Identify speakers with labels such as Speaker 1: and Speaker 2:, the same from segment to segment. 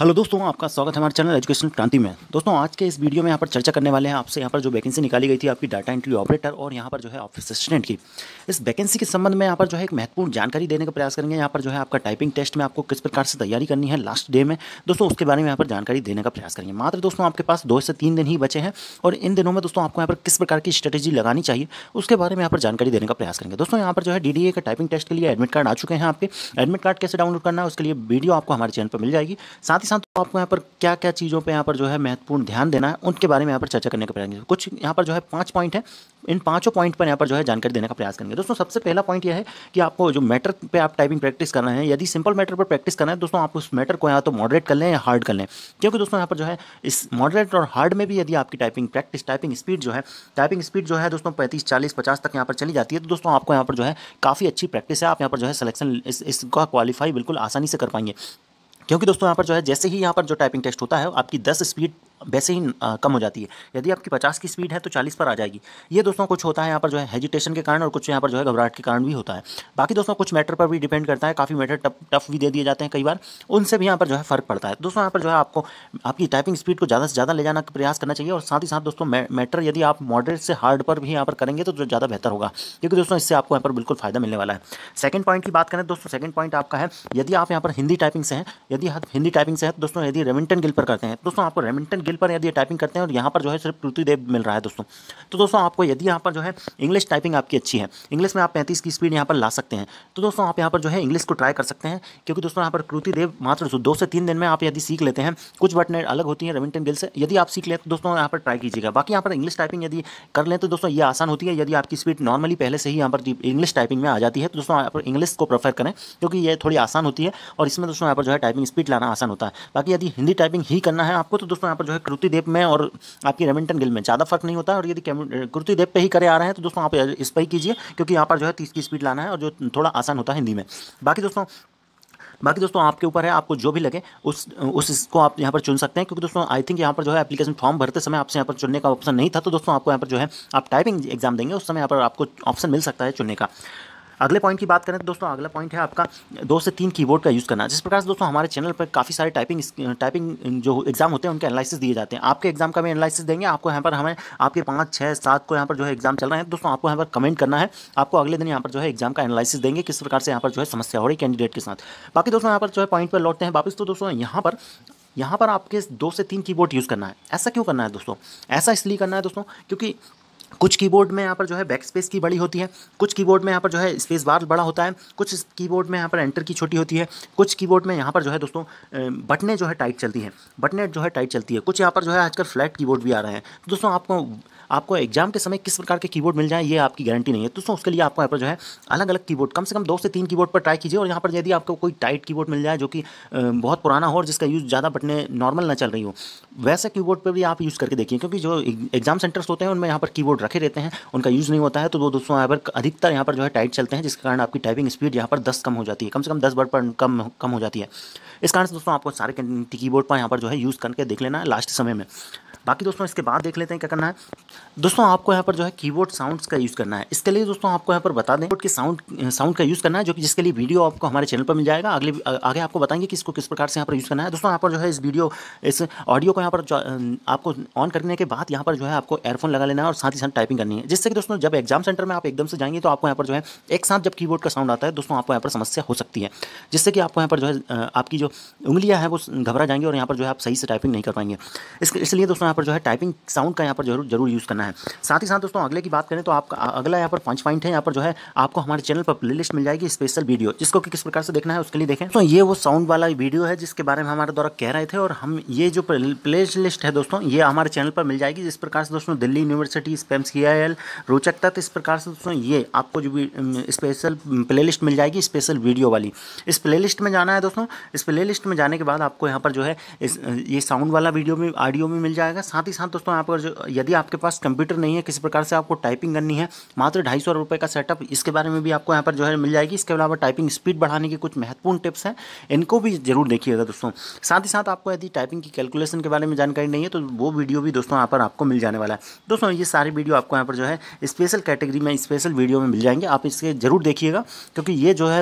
Speaker 1: hello दोस्तों आपका स्वागत है हमारे चैनल एजुकेशन क्रांति में दोस्तों आज के इस वीडियो में यहाँ पर चर्चा करने वाले हैं आपसे यहाँ पर जो वैकेंसी निकाली गई थी आपकी डाटा एंट्री ऑपरेटर और यहाँ पर जो है ऑफिस असिस्टेंट की इस वैकेंसी के संबंध में यहाँ पर जो है एक महत्वपूर्ण जानकारी देने का प्रयास करेंगे यहाँ पर जो है आपका टाइपिंग टेस्ट में आपको किस प्रकार से तैयारी करनी है लास्ट डे में दोस्तों उसके बारे में यहाँ पर जानकारी देने का प्रयास करेंगे मात्र दोस्तों आपके पास दो से तीन दिन ही बचे हैं और इन दिनों में दोस्तों आपको यहाँ पर किस प्रकार की स्ट्रेटेजी लगानी चाहिए उसके बारे में यहाँ पर जानकारी देने का प्रयास करेंगे दोस्तों यहाँ पर जो है डी का टाइपिंग टेस्ट के लिए एडमिट कार्ड आ चुके हैं आपके एडमिट कार्ड कैसे डाउनलोड करना है उसके लिए वीडियो आपको हमारे चैनल पर मिल जाएगी साथ ही साथ तो आपको यहाँ पर क्या क्या चीज़ों पे यहाँ पर जो है महत्वपूर्ण ध्यान देना है उनके बारे में यहाँ पर चर्चा करने का प्रयास करेंगे कुछ यहाँ पर जो है पांच पॉइंट है इन पांचों पॉइंट पर यहाँ पर जो है जानकारी देने का प्रयास करेंगे दोस्तों सबसे पहला पॉइंट यह है कि आपको जो मैटर पर आप टाइपिंग प्रैक्टिस करना है यदि सिंपल मैटर पर प्रैक्टिस करना है दोस्तों आप उस मैटर को या तो मॉडरेट कर लें या हार्ड कर लें क्योंकि दोस्तों यहाँ पर जो है इस मॉडरेट और हार्ड में भी यदि आपकी टाइपिंग प्रैक्टिस टाइपिंग स्पीड जो है टाइपिंग स्पीड जो है दोस्तों पैंतीस चालीस पचास तक यहाँ पर चली जाती है तो दोस्तों आपको यहाँ पर जो है काफ़ी अच्छी प्रैक्टिस है आप यहाँ पर जो है सिलेक्शन इसका क्वालिफाई बिल्कुल आसानी से कर पाएंगे क्योंकि दोस्तों यहाँ पर जो है जैसे ही यहाँ पर जो टाइपिंग टेस्ट होता है आपकी दस स्पीड वैसे ही कम हो जाती है यदि आपकी पचास की स्पीड है तो चालीस पर आ जाएगी ये दोस्तों कुछ होता है यहाँ पर जो है हेजिटेशन के कारण और कुछ यहाँ पर जो है घबराहट के कारण भी होता है बाकी दोस्तों कुछ मैटर पर भी डिपेंड करता है काफ़ी मैटर टफ भी दे दिए जाते हैं कई बार उनसे भी यहाँ पर जो है फ़र्क पड़ता है दोस्तों यहाँ पर जो है आपको आपकी टाइपिंग स्पीड को ज़्यादा से ज़्यादा ले जाना का प्रयास करना चाहिए और साथ ही साथ दोस्तों मैटर यदि आप मॉडरेट से हार्ड पर भी यहाँ पर करेंगे तो ज़्यादा बेहतर होगा क्योंकि दोस्तों इससे आपको यहाँ पर बिल्कुल फ़ायदा मिलने वाला है सेकंड पॉइंट की बात करें दोस्तों सेकंड पॉइंट आपका है यदि आप यहाँ पर हिंदी टाइपिंग से हैं यदि हिंदी टाइपिंग से है तो दोस्तों यदि रेमिंटन गिल पर करते हैं दोस्तों आपको रेमिंटन बिल पर यदि टाइपिंग करते हैं और यहाँ पर जो है सिर्फ कृति देव मिल रहा है दोस्तों तो दोस्तों आपको यदि यहाँ पर जो है इंग्लिश टाइपिंग आपकी अच्छी है इंग्लिश में आप पैंतीस की स्पीड यहाँ पर ला सकते हैं तो दोस्तों आप यहाँ पर जो है इंग्लिश को ट्राई कर सकते हैं क्योंकि दोस्तों यहाँ पर कृति देव मात्र दो से तीन दिन में आप यदि सीख लेते हैं कुछ बटन अलग होती है रेमिंगटन गिल से यदि आप सीख लेते तो दोस्तों यहाँ पर ट्राई कीजिएगा बाकी यहाँ पर इंग्लिश टाइपिंग यदि कर लें तो दोस्तों ये आसान होती है यदि आपकी स्पीड नॉर्मली पहले से ही यहाँ पर इंग्लिश टाइपिंग में आ जाती है तो दोस्तों यहाँ पर इंग्लिश को प्रेफर करें क्योंकि ये थोड़ी आसान होती है और इसमें दोस्तों यहाँ पर जो है टाइपिंग स्पीड लाना आसान होता है बाकी यदि हिंदी टाइपिंग ही करना है आपको तो दोस्तों यहाँ पर जो देव में और आपकी रेमिंटन गिल में ज़्यादा फर्क नहीं होता और यदि देव पे ही करे आ रहे हैं तो दोस्तों आप इस पर ही कीजिए क्योंकि यहाँ पर जो है तीस की स्पीड लाना है और जो थोड़ा आसान होता है हिंदी में बाकी दोस्तों बाकी दोस्तों आपके ऊपर है आपको जो भी लगे उस उस इसको आप यहाँ पर चुन सकते हैं क्योंकि दोस्तों आई थिंक यहाँ पर जो है एप्लीकेशन फॉर्म भरते समय आपसे यहाँ पर चुनने का ऑप्शन नहीं था तो दोस्तों आपको यहाँ पर जो है आप टाइपिंग एग्जाम देंगे उस समय यहाँ पर आपको ऑप्शन मिल सकता है चुनने का अगले पॉइंट की बात करें तो दोस्तों अगला पॉइंट है आपका दो से तीन कीबोर्ड का यूज़ करना जिस प्रकार से दोस्तों हमारे चैनल पर काफ़ी सारे टाइपिंग टाइपिंग जो एग्ज़ाम होते हैं उनके एनालिसिस दिए जाते हैं आपके एग्जाम का भी एनालिसिस देंगे आपको यहाँ पर हमें आपके पाँच छः सात को यहाँ पर जो है एग्जाम चल रहे हैं दोस्तों आपको यहाँ पर कमेंट करना है आपको अगले दिन यहाँ पर जो है एग्जाम का एनालिसिस देंगे किस प्रकार से यहाँ पर जो है समस्या हो रही कैंडिडेट के साथ बाकी दोस्तों यहाँ पर जो है पॉइंट पर लौटते हैं वापस तो दोस्तों यहाँ पर यहाँ पर आपके दो से तीन कीबोर्ड यूज़ करना है ऐसा क्यों करना है दोस्तों ऐसा इसलिए करना है दोस्तों क्योंकि कुछ कीबोर्ड में यहाँ पर जो है बैक स्पेस की बड़ी होती है कुछ कीबोर्ड में यहाँ पर जो है स्पेस बार बड़ा होता है कुछ कीबोर्ड में यहाँ पर एंटर की छोटी होती है कुछ कीबोर्ड में यहाँ पर जो है दोस्तों बटने जो है टाइट चलती हैं बटने जो है टाइट चलती है कुछ यहाँ पर जो है आजकल फ्लैट कीबोर्ड भी आ रहे हैं तो दोस्तों आपको आपको एग्जाम के समय किस प्रकार के कीबोर्ड मिल जाए ये आपकी गारंटी नहीं है दोस्तों उसके लिए आपको यहाँ पर जो है अलग अलग कीबोर्ड कम से कम दो से तीन कीबोर्ड पर ट्राई कीजिए और यहाँ पर यदि आपको कोई टाइट कीबोर्ड मिल जाए जो कि बहुत पुराना हो और जिसका यूज़ ज़्यादा बटने नॉर्मल ना चल रही हो वैसे कीबोर्ड पर भी आप यूज़ करके देखिए क्योंकि जो एग्जाम सेंटर्स होते हैं उनमें यहाँ पर कीबोर्ड रखे रहते हैं उनका यूज़ नहीं होता है तो वो दोस्तों यहाँ पर अधिकतर यहाँ पर जो है टाइट चलते हैं जिसके कारण आपकी टाइपिंग स्पीड यहाँ पर दस कम हो जाती है कम से कम दस बार पर कम कम हो जाती है इस कारण से दोस्तों आपको सारे कीबोर्ड पर यहाँ पर जो है यूज़ करके देख लेना है लास्ट समय में बाकी दोस्तों इसके बाद देख लेते हैं क्या करना है दोस्तों आपको यहाँ पर जो है कीबोर्ड साउंड्स का यूज़ करना है इसके लिए दोस्तों आपको यहाँ पर बता दें कि साउंड साउंड का यूज़ करना है जो कि जिसके लिए वीडियो आपको हमारे चैनल पर मिल जाएगा अगले आगे आपको बताएंगे कि इसको किस प्रकार से यहाँ पर यूज़ करना है दोस्तों यहाँ पर जो है इस वीडियो इस ऑडियो को यहाँ पर आपको ऑन करने के बाद यहाँ पर जो है आपको एयरफोन लगा लेना है और साथ ही साथ टाइपिंग करनी है जिससे कि दोस्तों जब एग्जाम सेंटर में आप एकदम से जाएंगे तो आपको यहाँ पर जो है एक साथ जब की का साउंड आता है दोस्तों आपको यहाँ पर समस्या हो सकती है जिससे कि आपको यहाँ पर जो है आपकी जो उंगलियाँ हैं वो घबरा जाएंगी और यहाँ पर जो है आप सही से टाइपिंग नहीं कर पाएंगे इसलिए दोस्तों यहाँ पर जो है टाइपिंग साउंड का यहाँ पर जरूर जरूर यूज़ करना है साथ ही साथ दोस्तों अगले की बात करें तो आपका अगला यहाँ पर पांच पॉइंट है यहाँ पर जो है आपको हमारे चैनल पर प्ले मिल जाएगी स्पेशल वीडियो जिसको कि किस प्रकार से देखना है उसके लिए देखें तो ये वो साउंड वाला वीडियो है जिसके बारे में हमारे द्वारा कह रहे थे और हम ये जो प्ले लिस्ट है दोस्तों ये हमारे चैनल पर मिल जाएगी जिस प्रकार से दोस्तों दिल्ली यूनिवर्सिटी स्पेम सी आई एल रोचक तत्व इस प्रकार से दोस्तों ये आपको जो स्पेशल प्ले मिल जाएगी स्पेशल वीडियो वाली इस प्ले में जाना है दोस्तों इस प्ले में जाने के बाद आपको यहाँ पर जो है ये साउंड वाला वीडियो में ऑडियो में मिल जाएगा जाएगा साथ ही साथ दोस्तों यहाँ पर जो यदि आपके पास कंप्यूटर नहीं है किसी प्रकार से आपको टाइपिंग करनी है मात्र ढाई सौ रुपये का सेटअप इसके बारे में भी आपको यहाँ पर जो है मिल जाएगी इसके अलावा टाइपिंग स्पीड बढ़ाने की कुछ महत्वपूर्ण टिप्स हैं इनको भी जरूर देखिएगा दोस्तों साथ ही साथ आपको यदि टाइपिंग की कैलकुलेशन के बारे में जानकारी नहीं है तो वो वीडियो भी दोस्तों यहाँ पर आपको मिल जाने वाला है दोस्तों ये सारी वीडियो आपको यहाँ पर जो है स्पेशल कैटेगरी में स्पेशल वीडियो में मिल जाएंगे आप इसके जरूर देखिएगा क्योंकि ये जो है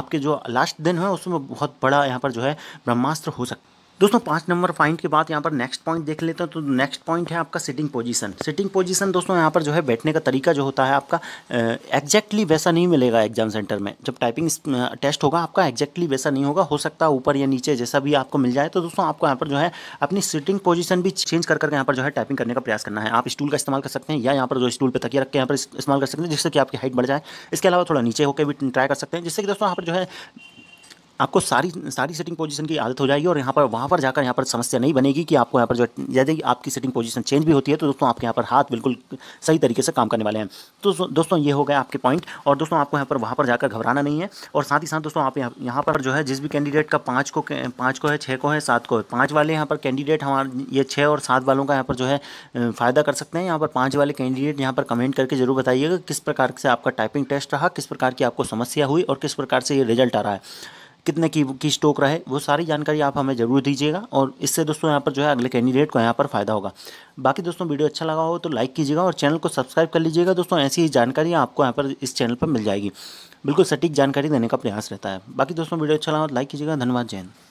Speaker 1: आपके जो लास्ट दिन है उसमें बहुत बड़ा यहाँ पर जो है ब्रह्मास्त्र हो सकता है दोस्तों पाँच नंबर पॉइंट के बाद यहाँ पर नेक्स्ट पॉइंट देख लेते हैं तो नेक्स्ट पॉइंट है आपका सिटिंग पोजीशन सिटिंग पोजीशन दोस्तों यहाँ पर जो है बैठने का तरीका जो होता है आपका एक्जैक्टली वैसा नहीं मिलेगा एग्जाम सेंटर में जब टाइपिंग टेस्ट होगा आपका एग्जैक्टली वैसा नहीं होगा हो सकता है ऊपर या नीचे जैसा भी आपको मिल जाए तो दोस्तों आपको यहाँ पर जो है अपनी सिटिंग पोजिशन भी चेंज कर करके यहाँ पर जो है टाइपिंग करने का प्रयास करना है आप स्टूल का इस्तेमाल कर सकते हैं या यहाँ पर जो स्टूल पर तकिया रख के यहाँ पर इस्तेमाल कर सकते हैं जिससे कि आपकी हाइट बढ़ जाए इसके अलावा थोड़ा नीचे होकर भी ट्राई कर सकते हैं जिससे कि दोस्तों यहाँ पर जो है आपको सारी सारी सिटिंग पोजीशन की आदत हो जाएगी और यहाँ पर वहाँ पर जाकर यहाँ पर समस्या नहीं बनेगी कि आपको यहाँ पर जो यदि आपकी सेटिंग पोजीशन चेंज भी होती है तो दोस्तों आपके यहाँ पर हाथ बिल्कुल सही तरीके से काम करने वाले हैं तो दोस्तों ये हो गया आपके पॉइंट और दोस्तों आपको यहाँ पर वहाँ पर जाकर घबराना नहीं है और साथ ही साथ दोस्तों आप यहाँ पर जो है जिस भी कैंडिडेट का पाँच को पाँच को है छः को है सात को है पाँच वाले यहाँ पर कैंडिडेट हमारे ये छः और सात वालों का यहाँ पर जो है फ़ायदा कर सकते हैं यहाँ पर पाँच वाले कैंडिडेट यहाँ पर कमेंट करके ज़रूर बताइएगा किस प्रकार से आपका टाइपिंग टेस्ट रहा किस प्रकार की आपको समस्या हुई और किस प्रकार से ये रिजल्ट आ रहा है कितने की की स्टॉक रहे वो सारी जानकारी आप हमें ज़रूर दीजिएगा और इससे दोस्तों यहाँ पर जो है अगले कैंडिडेट को यहाँ पर फ़ायदा होगा बाकी दोस्तों वीडियो अच्छा लगा हो तो लाइक कीजिएगा और चैनल को सब्सक्राइब कर लीजिएगा दोस्तों ऐसी ही जानकारी आपको यहाँ पर इस चैनल पर मिल जाएगी बिल्कुल सटीक जानकारी देने का प्रयास रहता है बाकी दोस्तों वीडियो अच्छा लगा हो लाइक तो कीजिएगा धन्यवाद जैन